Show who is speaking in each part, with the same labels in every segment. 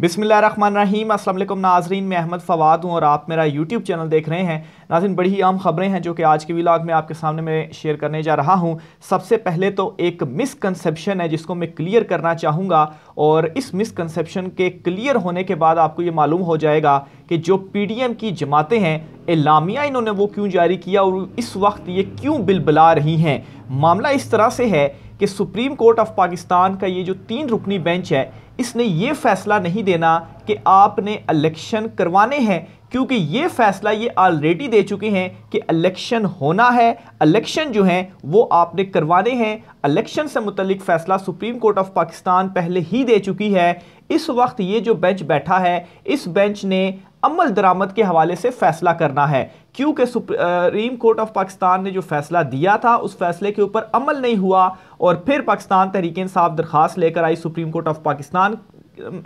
Speaker 1: बिसमीम असल नाजरीन मैं अहमद फवाद हूँ और आप मेरा यूट्यूब चैनल देख रहे हैं नाजरन बड़ी ही आम खबरें हैं जो कि आज के व्लाग में आपके सामने मैं शेयर करने जा रहा हूँ सबसे पहले तो एक मिसकनसप्शन है जिसको मैं क्लियर करना चाहूँगा और इस मिसकनसप्शन के क्लियर होने के बाद आपको ये मालूम हो जाएगा कि जो पी डी एम की जमातें हैं इलामिया इन्होंने वो क्यों जारी किया और इस वक्त ये क्यों बुला रही हैं मामला इस तरह से है कि सुप्रीम कोर्ट ऑफ पाकिस्तान का ये जो तीन रुकनी बेंच है इसने ये फैसला नहीं देना कि आपने इलेक्शन करवाने हैं क्योंकि ये फैसला ये ऑलरेडी दे चुके हैं कि इलेक्शन होना है इलेक्शन जो हैं वो आपने करवाने हैं इलेक्शन से मुतलिक फ़ैसला सुप्रीम कोर्ट ऑफ पाकिस्तान पहले ही दे चुकी है इस वक्त ये जो बेंच बैठा है इस बेंच ने अमल दरामद के हवाले से फैसला करना है क्योंकि सुप्रीम कोर्ट ऑफ पाकिस्तान ने जो फैसला दिया था उस फैसले के ऊपर अमल नहीं हुआ और फिर पाकिस्तान तहरीक साफ दरख्वास्त लेकर आई सुप्रीम कोर्ट ऑफ पाकिस्तान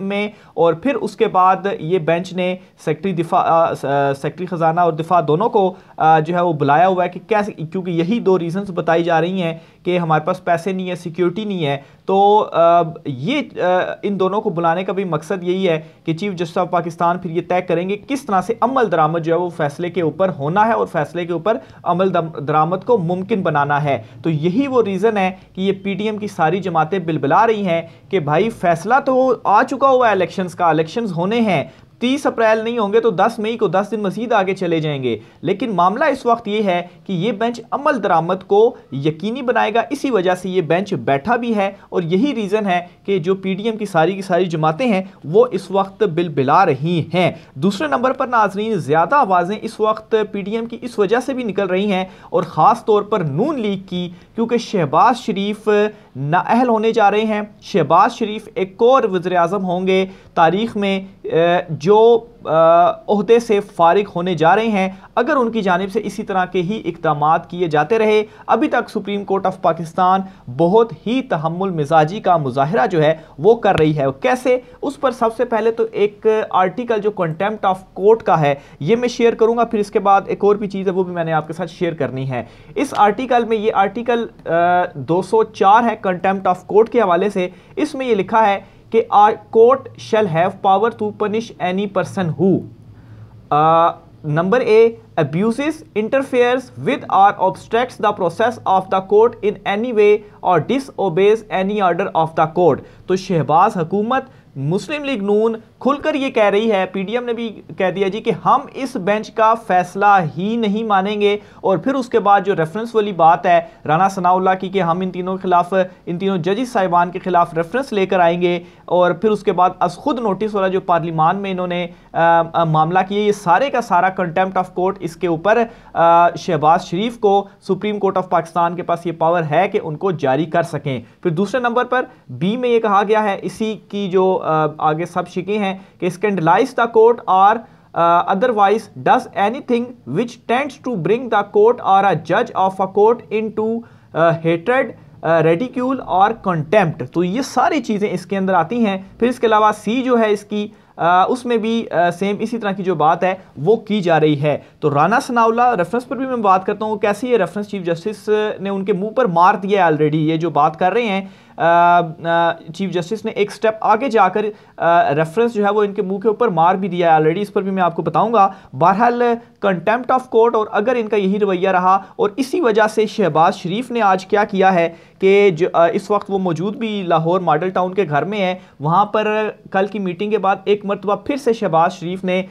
Speaker 1: में और फिर उसके बाद ये बेंच ने सेक्रटरी दिफा सेक्रटरी ख़जाना और दिफा दोनों को आ, जो है वो बुलाया हुआ है कि कैसे क्योंकि यही दो रीज़न्स बताई जा रही हैं कि हमारे पास पैसे नहीं है सिक्योरिटी नहीं है तो ये इन दोनों को बुलाने का भी मकसद यही है कि चीफ जस्टिस ऑफ पाकिस्तान फिर ये तय करेंगे किस तरह से अमल दरामद जो है वो फैसले के ऊपर होना है और फैसले के ऊपर अमल दरामद को मुमकिन बनाना है तो यही वो रीज़न है कि ये पीटीएम की सारी जमातें बिलबिला रही हैं कि भाई फैसला तो आ चुका हुआ है इलेक्शंस का इलेक्शंस होने हैं तीस अप्रैल नहीं होंगे तो दस मई को दस दिन मजीद आगे चले जाएंगे लेकिन मामला इस वक्त ये है कि ये बेंच अमल दरामद को यकीनी बनाएगा इसी वजह से ये बेंच बैठा भी है और यही रीज़न है कि जो पी डी एम की सारी की सारी जमातें हैं वो इस वक्त बिल बिला रही हैं दूसरे नंबर पर नाजरीन ज़्यादा आवाज़ें इस वक्त पी डी एम की इस वजह से भी निकल रही हैं और ख़ास तौर पर नून लीग की क्योंकि शहबाज शरीफ नाअहल होने जा रहे हैं शहबाज शरीफ एक और वज़र होंगे तारीख में जो अहदे से फारग होने जा रहे हैं अगर उनकी जानब से इसी तरह के ही इकदाम किए जाते रहे अभी तक सुप्रीम कोर्ट ऑफ पाकिस्तान बहुत ही तहमुल मिजाजी का मुजाहरा जो है वो कर रही है कैसे उस पर सबसे पहले तो एक आर्टिकल जो कंटेम्प्ट ऑफ कोर्ट का है ये मैं शेयर करूँगा फिर इसके बाद एक और भी चीज़ है वो भी मैंने आपके साथ शेयर करनी है इस आर्टिकल में ये आर्टिकल दो सौ चार है कंटेम्प्ट ऑफ कोर्ट के हवाले से इसमें यह लिखा है कि court shall have power to punish any person who number a abuse interferes with or obstructs the process of the court in any way और disobeys any order of the court तो शहबाज हुकूमत मुस्लिम league नून खुलकर ये कह रही है PDM ने भी कह दिया जी कि हम इस बेंच का फैसला ही नहीं मानेंगे और फिर उसके बाद जो रेफरेंस वाली बात है राना सनाउल्ला की कि हम इन तीनों के खिलाफ इन तीनों जजिस साहिबान के खिलाफ रेफरेंस लेकर आएंगे और फिर उसके बाद अस खुद नोटिस वाला जो पार्लिमान में इन्होंने आ, आ, मामला किया ये सारे का सारा कंटेम्प्ट ऑफ कोर्ट इसके ऊपर शहबाज शरीफ को सुप्रीम कोर्ट ऑफ पाकिस्तान के पास ये पावर है कि उनको जारी कर सकें फिर दूसरे नंबर पर बी में ये कहा गया है इसी की जो आगे सब शिकें हैं कि स्कैंडलाइज द कोर्ट और otherwise does anything which tends to bring the court और अ जज of a court into hatred ridicule और कंटेम्प्ट तो ये सारी चीज़ें इसके अंदर आती हैं फिर इसके अलावा सी जो है इसकी आ, uh, उसमें भी आ, uh, सेम इसी तरह की जो बात है वो की जा रही है तो राना सनाउला रेफरेंस पर भी मैं बात करता हूँ कैसी ये रेफरेंस चीफ जस्टिस ने उनके मुंह पर मार दिया है ऑलरेडी ये जो बात कर रहे हैं चीफ जस्टिस ने एक स्टेप आगे जाकर रेफरेंस जो है वो इनके मुंह के ऊपर मार भी दिया है ऑलरेडी इस पर भी मैं आपको बताऊंगा बहरहाल कंटेम्प्ट ऑफ कोर्ट और अगर इनका यही रवैया रहा और इसी वजह से शहबाज शरीफ ने आज क्या किया है कि जो इस वक्त वो मौजूद भी लाहौर मॉडल टाउन के घर में है वहाँ पर कल की मीटिंग के बाद एक मरतबा फिर से शहबाज शरीफ ने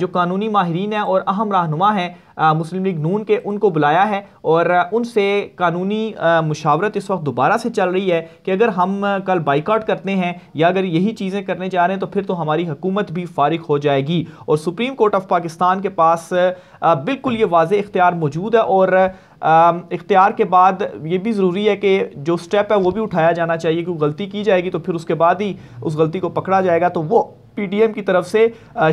Speaker 1: जो कानूनी माहरीन है और अहम रहनुमा हैं मुस्लिम लीग नून के उनको बुलाया है और उनसे कानूनी मुशावरत इस वक्त दोबारा से चल रही है कि अगर हम कल बाइकआउट करते हैं या अगर यही चीज़ें करने जा रहे हैं तो फिर तो हमारी हुकूमत भी फारिग हो जाएगी और सुप्रीम कोर्ट ऑफ पाकिस्तान के पास बिल्कुल ये वाज इख्तियार मौजूद है और इख्तियार के बाद ये भी ज़रूरी है कि जो स्टेप है वो भी उठाया जाना चाहिए क्योंकि गलती की जाएगी तो फिर उसके बाद ही उस गलती को पकड़ा जाएगा तो वो पीटीएम की तरफ से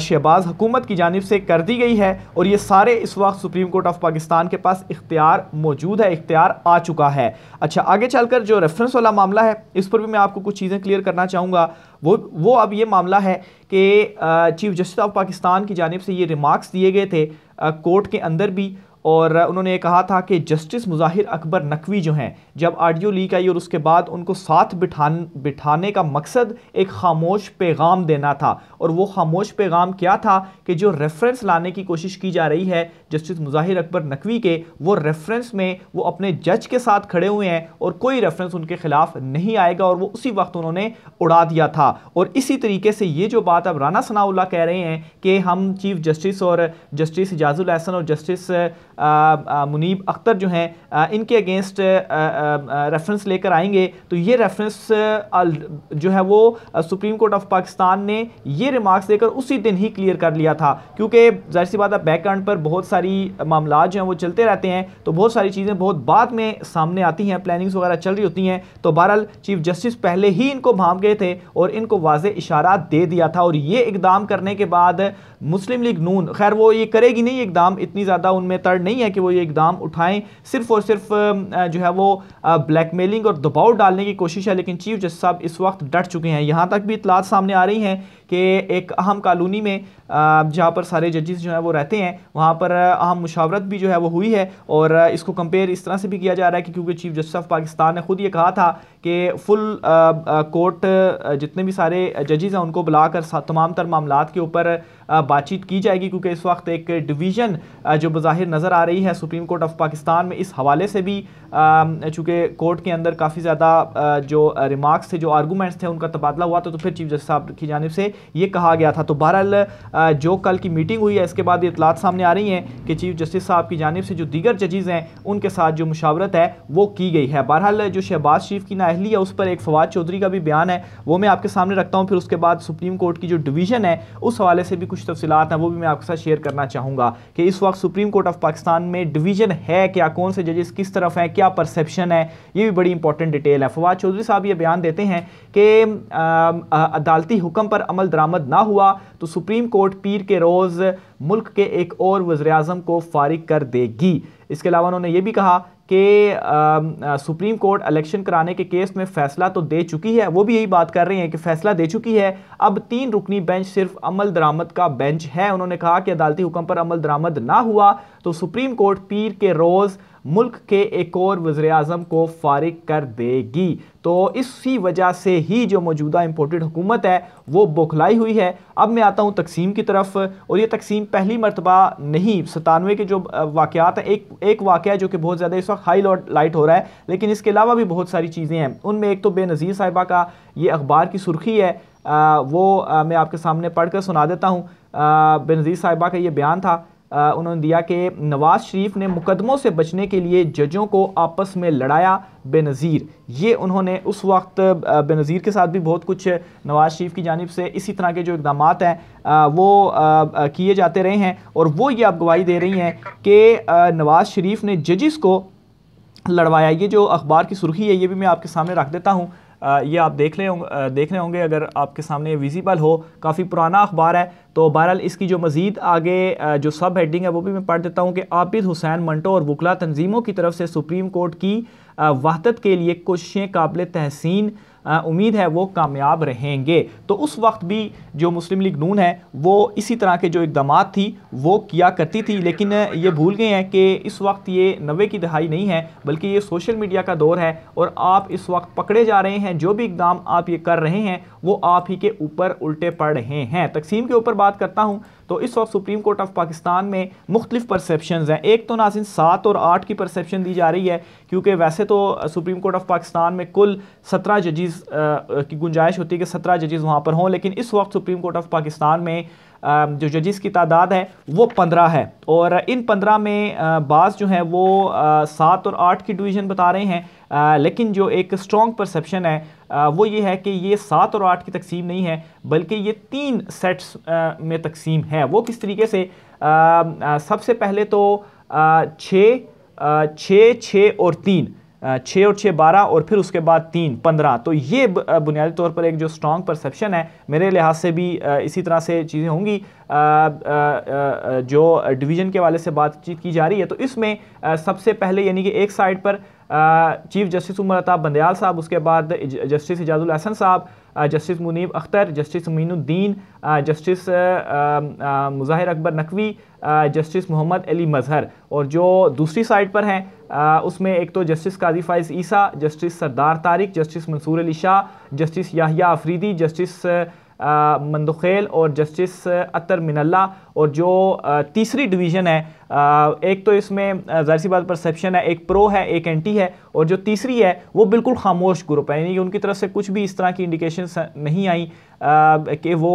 Speaker 1: शहबाज हुकूमत की जानब से कर दी गई है और ये सारे इस वक्त सुप्रीम कोर्ट ऑफ पाकिस्तान के पास इख्तियार मौजूद है इख्तियार आ चुका है अच्छा आगे चलकर जो रेफरेंस वाला मामला है इस पर भी मैं आपको कुछ चीज़ें क्लियर करना चाहूँगा वो वो अब ये मामला है कि चीफ जस्टिस ऑफ पाकिस्तान की जानब से ये रिमार्क्स दिए गए थे कोर्ट के अंदर भी और उन्होंने कहा था कि जस्टिस मुजाहिर अकबर नकवी जो हैं जब आडियो लीक आई और उसके बाद उनको साथ बिठान बिठाने का मकसद एक खामोश पैगाम देना था और वो खामोश पैगाम क्या था कि जो रेफरेंस लाने की कोशिश की जा रही है जस्टिस मुजाहिर अकबर नकवी के वो रेफरेंस में वो अपने जज के साथ खड़े हुए हैं और कोई रेफरेंस उनके खिलाफ नहीं आएगा और वो उसी वक्त उन्होंने उड़ा दिया था और इसी तरीके से ये जो बात अब राना सनाउल्ला कह रहे हैं कि हम चीफ जस्टिस और जस्टिस एजाज़ुल एहसन और जस्टिस मुनीब अख्तर जो हैं इनके अगेंस्ट रेफरेंस लेकर आएंगे तो ये रेफरेंस जो है वो सुप्रीम कोर्ट ऑफ पाकिस्तान ने ये रिमार्क्स देकर उसी दिन ही क्लियर कर लिया था क्योंकि जाहिर सी बात है बैकग्राउंड पर बहुत सारी मामला जो हैं वो चलते रहते हैं तो बहुत सारी चीज़ें बहुत बाद में सामने आती हैं प्लानिंग्स वगैरह चल रही होती हैं तो बहरहाल चीफ जस्टिस पहले ही इनको भाम गए थे और इनको वाज इशारा दे दिया था और ये इकदाम करने के बाद मुस्लिम लीग नून खैर वो ये करेगी नहीं इकदाम इतनी ज़्यादा उनमें तर्ड नहीं है कि वो ये इकदाम उठाएं सिर्फ और सिर्फ जो है वो ब्लैकमेलिंग और दबाव डालने की कोशिश है लेकिन चीफ जस्टिस साहब इस वक्त डट चुके हैं यहाँ तक भी इतलात सामने आ रही हैं कि एक अहम कॉलोनी में जहाँ पर सारे जजेस जो हैं वो रहते हैं वहाँ पर अहम मुशावरत भी जो है वो हुई है और इसको कंपेयर इस तरह से भी किया जा रहा है कि क्योंकि चीफ जस्टिस ऑफ पाकिस्तान ने ख़ुद ये कहा था कि फुल कोर्ट जितने भी सारे जजेस हैं उनको बुलाकर तमाम तर मामला के ऊपर बातचीत की जाएगी क्योंकि इस वक्त एक डिवीज़न जो बाहिर नज़र आ रही है सुप्रीम कोर्ट ऑफ पाकिस्तान में इस हवाले से भी चूँकि कोर्ट के अंदर काफ़ी ज़्यादा जो रिमार्क्स थे जो आर्गूमेंट्स थे उनका तबादला हुआ था तो फिर चीफ जस्टिस साहब की जानब से ये कहा गया था तो बहरहाल जो कल की मीटिंग हुई है इसके बाद इतलात सामने आ रही हैं कि चीफ जस्टिस साहब की जानब से जो दीगर जजेज़ हैं उनके साथ जो मुशावरत है वो की गई है बहरहाल जो शहबाज शरीफ की नाहली है उस पर एक फवाद चौधरी का भी बयान है वो मैं आपके सामने रखता हूँ फिर उसके बाद सुप्रीम कोर्ट की जो डिवीज़न है उस हवाले से भी कुछ तफसीत हैं वो भी मैं आपके साथ शेयर करना चाहूँगा कि इस वक्त सुप्रीम कोर्ट ऑफ पाकिस्तान में डिवीज़न है क्या कौन से जजेस किस तरफ हैं क्या परसेप्शन है ये भी बड़ी इंपॉर्टेंट डिटेल है फवाद चौधरी साहब ये बयान देते हैं कि अदालती हुक्म पर अमल અમદ ન ہوا તો સુપ્રીમ કોર્ટ પીર કે રોજ મુલક કે એક ઓર વઝીરા आजम કો ફારિગ કર દેગી ઇસકે علاوہ નોને યે ભી કહા કે સુપ્રીમ કોર્ટ ઇલેક્શન કરાને કે કેસ મે ફેસલા તો દે ચૂકી હૈ વો ભી યહી બાત કર રહી હૈ કે ફેસલા દે ચૂકી હૈ અબ 3 રુકની બેન્ચ સિર્ફ અમલ દરામત કા બેન્ચ હૈ ઉનહોને કહા કે અદાલતી હુકમ પર અમલ દરામત ના હુઆ તો સુપ્રીમ કોર્ટ પીર કે રોજ मुल्क के एक और वज़र अजम को फारग कर देगी तो इसी वजह से ही जो मौजूदा इम्पोर्टेड हुकूमत है वो बौखलाई हुई है अब मैं आता हूँ तकसीम की तरफ और ये तकसीम पहली मरतबा नहीं सतानवे के जो वाक़ात हैं एक एक वाक़ है जो कि बहुत ज़्यादा इस वक्त हाई लाइट हो रहा है लेकिन इसके अलावा भी बहुत सारी चीज़ें हैं उनमें एक तो बेनज़ीर साहिबा का ये अखबार की सुर्खी है आ, वो आ, मैं आपके सामने पढ़ कर सुना देता हूँ बेनज़ीर साहिबा का ये बयान था उन्होंने दिया कि नवाज शरीफ ने मुकदमों से बचने के लिए जजों को आपस में लड़ाया बेनज़ीर ये उन्होंने उस वक्त बेनज़ीर के साथ भी बहुत कुछ नवाज शरीफ की जानब से इसी तरह के जो इकदाम हैं वो किए जाते रहे हैं और वो ये आप गवाही दे रही हैं कि नवाज शरीफ ने जजिस को लड़वाया ये जो अखबार की सुर्खी है ये भी मैं आपके सामने रख देता हूँ ये आप देख ले देख रहे होंगे अगर आपके सामने विजिबल हो काफ़ी पुराना अखबार है तो बहरहाल इसकी जो मज़ीद आगे जो सब हेडिंग है वो भी मैं पढ़ देता हूँ कि आबिद हुसैन मंटो और वकला तंजीमों की तरफ से सुप्रीम कोर्ट की वहदत के लिए कोशिशें काबिल तहसीन हाँ, उम्मीद है वो कामयाब रहेंगे तो उस वक्त भी जो मुस्लिम लीग नून है वो इसी तरह के जो इकदाम थी वो किया करती थी लेकिन ये भूल गए हैं कि इस वक्त ये नवे की दहाई नहीं है बल्कि ये सोशल मीडिया का दौर है और आप इस वक्त पकड़े जा रहे हैं जो भी इकदाम आप ये कर रहे हैं वो आप ही के ऊपर उल्टे पड़ रहे हैं तकसीम के ऊपर बात करता हूँ तो इस वक्त सुप्रीम कोर्ट ऑफ पाकिस्तान में मुख्तलिफ परसेप्शन हैं एक तो नाजिन सात और आठ की परसेप्शन दी जा रही है क्योंकि वैसे तो सुप्रीम कोर्ट ऑफ पाकिस्तान में कुल सत्रह जजेस की गुंजाइश होती है कि सत्रह जजेस वहाँ पर हों लेकिन इस वक्त सुप्रीम कोर्ट ऑफ पाकिस्तान में जो जजेस की तादाद है वो पंद्रह है और इन पंद्रह में बास जो है वो सात और आठ की डिवीज़न बता रहे हैं लेकिन जो एक स्ट्रॉन्ग परसेप्शन है वो ये है कि ये सात और आठ की तकसीम नहीं है बल्कि ये तीन सेट्स में तकसीम है वो किस तरीके से सबसे पहले तो छः छः छः और तीन छः और छः बारह और फिर उसके बाद तीन पंद्रह तो ये बुनियादी तौर पर एक जो स्ट्रॉन्ग परसेप्शन है मेरे लिहाज से भी इसी तरह से चीज़ें होंगी जो डिवीज़न के वाले से बातचीत की जा रही है तो इसमें सबसे पहले यानी कि एक साइड पर चीफ जस्टिस उमर अताब बंदयाल साहब उसके बाद जस्टिस एजाजुल अहसन साहब justice Munib Akhtar justice Minuddin justice Mazahar Akbar Naqvi justice Mohammad Ali Mazhar और जो दूसरी साइड पर हैं उसमें एक तो justice Qazi Faez Isa justice Sardar Tariq justice Mansoor Ali Shah justice Yahya Afridi justice Mandokhail और जस्टिस अतर मिनल्ला और जो तीसरी डिवीज़न है एक तो इसमें ज़ाहिर सी बात परसेप्शन है एक प्रो है एक एंटी है और जो तीसरी है वो बिल्कुल खामोश ग्रुप है यानी कि उनकी तरफ से कुछ भी इस तरह की इंडिकेशन नहीं आई कि वो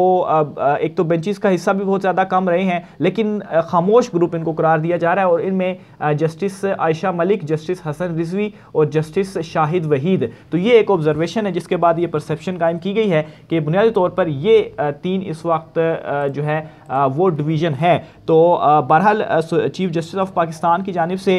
Speaker 1: एक तो बेंचेस का हिस्सा भी बहुत ज़्यादा कम रहे हैं लेकिन खामोश ग्रुप इनको करार दिया जा रहा है और इनमें जस्टिस आयशा मलिक जस्टिस हसन रिजवी और जस्टिस शाहिद वहीद तो ये एक ऑब्जर्वेशन है जिसके बाद ये परसेप्शन कायम की गई है कि बुनियादी तौर पर ये तीन इस वक्त जो है वो डिवीज़न है तो बहरहाल चीफ जस्टिस ऑफ पाकिस्तान की जानब से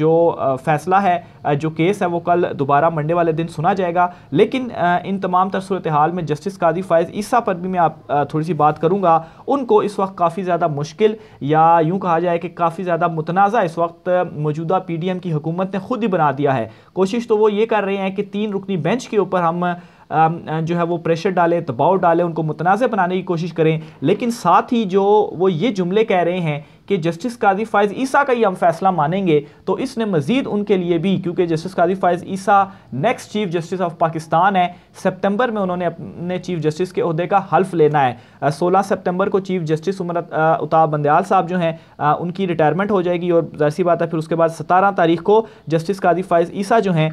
Speaker 1: जो फैसला है जो केस है वो कल दोबारा मंडे वाले दिन सुना जाएगा लेकिन इन तमाम तर सूरत हाल में जस्टिस कादी फ़ायज़ ईसा पर भी मैं आप थोड़ी सी बात करूँगा उनको इस वक्त काफ़ी ज़्यादा मुश्किल या यूँ कहा जाए कि काफ़ी ज़्यादा मुतनाज़ा इस वक्त मौजूदा पी डी एम की हुकूमत ने खुद ही बना दिया है कोशिश तो वो ये कर रहे हैं कि तीन रुकनी बेंच के ऊपर हम जो है वो प्रेशर डालें दबाव डालें उनको मुतनाज़ बनाने की कोशिश करें लेकिन साथ ही जो वो ये जुमले कह रहे हैं कि जस्टिस काजी फ़ायज़ ईसा का ही हम फैसला मानेंगे तो इसने मजीद उनके लिए भी क्योंकि justice Qazi Faez Isa next chief justice of Pakistan है सितंबर में उन्होंने अपने चीफ जस्टिस के अहदे का हल्फ लेना है सोलह सितंबर को चीफ जस्टिस उमर उताब बंदयाल साहब जो हैं उनकी रिटायरमेंट हो जाएगी और जाहिर सी बात है फिर उसके बाद सतारह तारीख को जस्टिस काजी फ़ायज़ ईसा जो हैं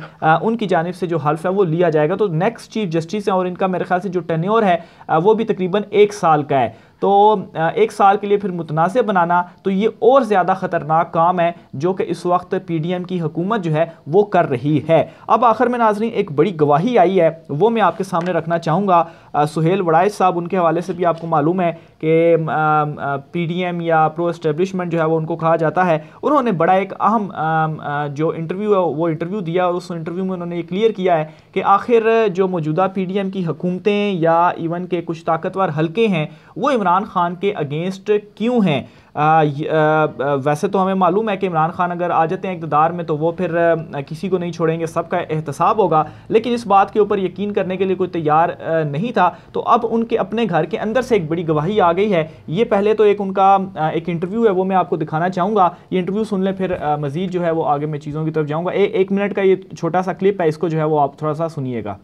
Speaker 1: उनकी जानब से जो हल्फ है वो लिया जाएगा तो नेक्स्ट चीफ जस्टिस हैं और इनका मेरे ख्याल से जो टेन्योर है वो भी तकरीबन एक साल का है तो एक साल के लिए फिर मुतनाज़ बनाना तो ये और ज़्यादा ख़तरनाक काम है जो कि इस वक्त पी डी एम की हुकूमत जो है वो कर रही है अब आखिर में नाजरीन एक बड़ी गवाही आई है वो मैं आपके सामने रखना चाहूँगा सुहेल वड़ाइज साहब उनके हवाले से भी आपको मालूम है कि पी डी एम या प्रो इस्टेब्लिशमेंट जो है वो उनको कहा जाता है उन्होंने बड़ा एक अहम जो इंटरव्यू है वो इंटरव्यू दिया और उस इंटरव्यू में उन्होंने ये क्लियर किया है कि आखिर जो मौजूदा पी डी एम की हुकूमतें या इवन के कुछ ताकतवर हल्के हैं वो इमरान इमरान खान के अगेंस्ट क्यों हैं वैसे तो हमें मालूम है कि इमरान खान अगर आ जाते हैं इकतदार में तो वो फिर किसी को नहीं छोड़ेंगे सबका एहतसाब होगा लेकिन इस बात के ऊपर यकीन करने के लिए कोई तैयार नहीं था तो अब उनके अपने घर के अंदर से एक बड़ी गवाही आ गई है ये पहले तो एक उनका एक इंटरव्यू है वो मैं आपको दिखाना चाहूँगा ये इंटरव्यू सुन लें फिर मज़ीद जो है वो आगे मैं चीज़ों की तरफ जाऊँगा एक मिनट का ये छोटा सा क्लिप है इसको जो है वो आप थोड़ा सा सुनिएगा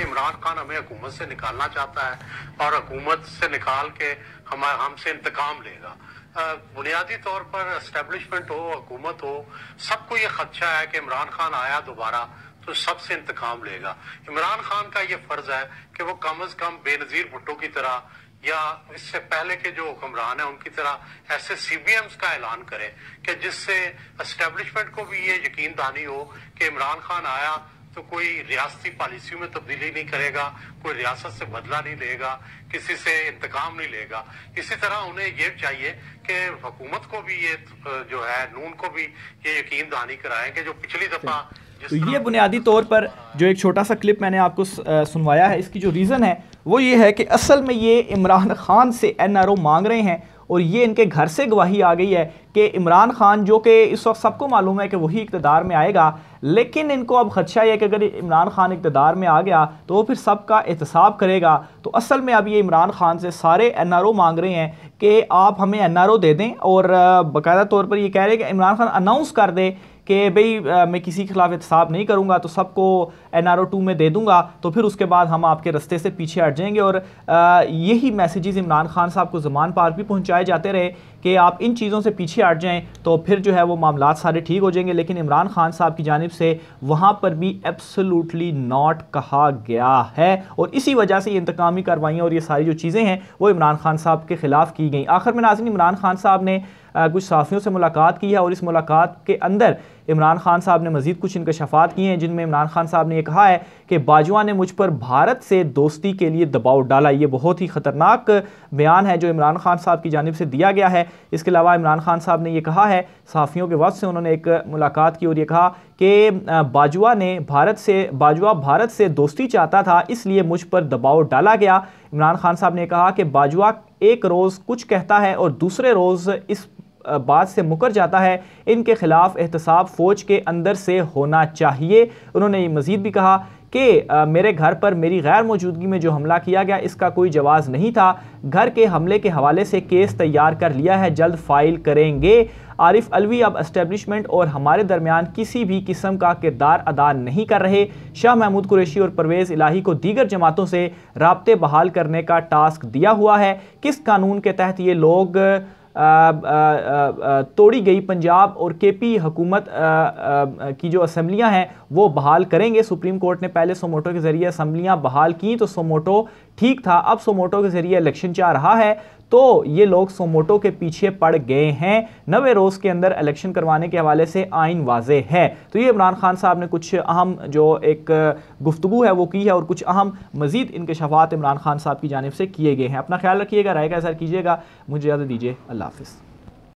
Speaker 1: कि इमरान खान हमें हुकूमत से निकालना चाहता है और हुकूमत से निकाल के हम हमसे इंतकाम लेगा बुनियादी तौर पर एस्टेब्लिशमेंट हो हुकूमत हो सबको ये खदशा है कि इमरान खान आया दोबारा तो सबसे इंतकाम लेगा इमरान खान का ये फर्ज है कि वो कम अज कम बेनजीर भुट्टो की तरह या इससे पहले के जो हुक्मरान है उनकी तरह ऐसे सीबीएम्स का ऐलान करे कि जिससे एस्टेब्लिशमेंट को भी ये यकीन दानी हो कि इमरान खान आया तो कोई रियासती पॉलिसियों में तब्दीली नहीं करेगा कोई रियासत से बदला नहीं लेगा किसी से इंतकाम नहीं लेगा इसी तरह उन्हें ये चाहिए कि हुकूमत को भी ये जो है नून को भी ये यकीन दहानी कराएं कि जो पिछली अच्छा। दफा तो ये बुनियादी तौर पर जो एक छोटा सा क्लिप मैंने आपको सुनवाया है इसकी जो रीज़न है वो ये है कि असल में ये इमरान खान से एनआरओ मांग रहे हैं और ये इनके घर से गवाही आ गई है कि इमरान खान जो कि इस वक्त सबको मालूम है कि वही इकतदार में आएगा लेकिन इनको अब खदशा यह कि अगर इमरान खान इकतदार में आ गया तो वो फिर सबका एहतसाब करेगा तो असल में अब ये इमरान खान से सारे एन आर ओ मांग रहे हैं कि आप हमें एन आर ओ दे दें और बाकायदा तौर पर यह कह रहे हैं कि इमरान खान अनाउंस कर दे कि भाई मैं किसी के ख़िलाफ़ एहतसाब नहीं करूँगा तो सबको एन आर ओ टू में दे दूँगा तो फिर उसके बाद हम आपके रस्ते से पीछे हट जाएंगे और यही मैसेजेस इमरान खान साहब को जमान पार भी पहुँचाए जाते रहे कि आप इन चीज़ों से पीछे हट जाएँ तो फिर जो है वो मामला सारे ठीक हो जाएंगे लेकिन इमरान खान साहब की जानब से वहाँ पर भी एब्सोलूटली नॉट कहा गया है और इसी वजह से ये इंतकामी कार्रवाइयाँ और ये सारी जो चीज़ें हैं वो इमरान खान साहब के ख़िलाफ़ की गई आखिर में नाजिन इमरान खान साहब ने कुछ साफियों से मुलाकात की है और इस मुलाकात के अंदर इमरान खान साहब ने मजीद कुछ इनकशाफात किए हैं जिनमें इमरान खान साहब ने यह कहा है कि बाजवा ने मुझ पर भारत से दोस्ती के लिए दबाव डाला ये बहुत ही ख़तरनाक बयान है जो इमरान खान साहब की जानब से दिया गया है इसके अलावा इमरान खान साहब ने यह कहा है सहाफ़ियों के वक्त से उन्होंने एक मुलाकात की और ये कहा कि बाजवा ने भारत से बाजवा भारत से दोस्ती चाहता था इसलिए मुझ पर दबाव डाला गया इमरान खान साहब ने कहा कि बाजवा एक रोज़ कुछ कहता है और दूसरे रोज़ इस बात से मुकर जाता है इनके खिलाफ एहतसाब फ़ौज के अंदर से होना चाहिए उन्होंने मज़ीद भी कहा कि मेरे घर पर मेरी गैर मौजूदगी में जो हमला किया गया इसका कोई जवाब नहीं था घर के हमले के हवाले से केस तैयार कर लिया है जल्द फाइल करेंगे आरिफ अलवी अब एस्टेब्लिशमेंट और हमारे दरमियान किसी भी किस्म का किरदार अदा नहीं कर रहे शाह महमूद कुरैशी और परवेज़ इलाही को दीगर जमातों से रबते बहाल करने का टास्क दिया हुआ है किस कानून के तहत ये लोग तोड़ी गई पंजाब और केपी हुकूमत की जो असम्बलियाँ हैं वो बहाल करेंगे सुप्रीम कोर्ट ने पहले सोमोटो के ज़रिए असम्बलियाँ बहाल की तो सोमोटो ठीक था अब सोमोटो के ज़रिए इलेक्शन चाह रहा है तो ये लोग सोमोटो के पीछे पड़ गए हैं नवे रोज़ के अंदर इलेक्शन करवाने के हवाले से आइन वाजे है तो ये इमरान खान साहब ने कुछ अहम जो एक गुफ्तु है वो की है और कुछ अहम मजीद इनकशाफात इमरान खान साहब की जानब से किए गए हैं अपना ख्याल रखिएगा राय का असर कीजिएगा मुझे याद दीजिए अल्लाह हाफिज़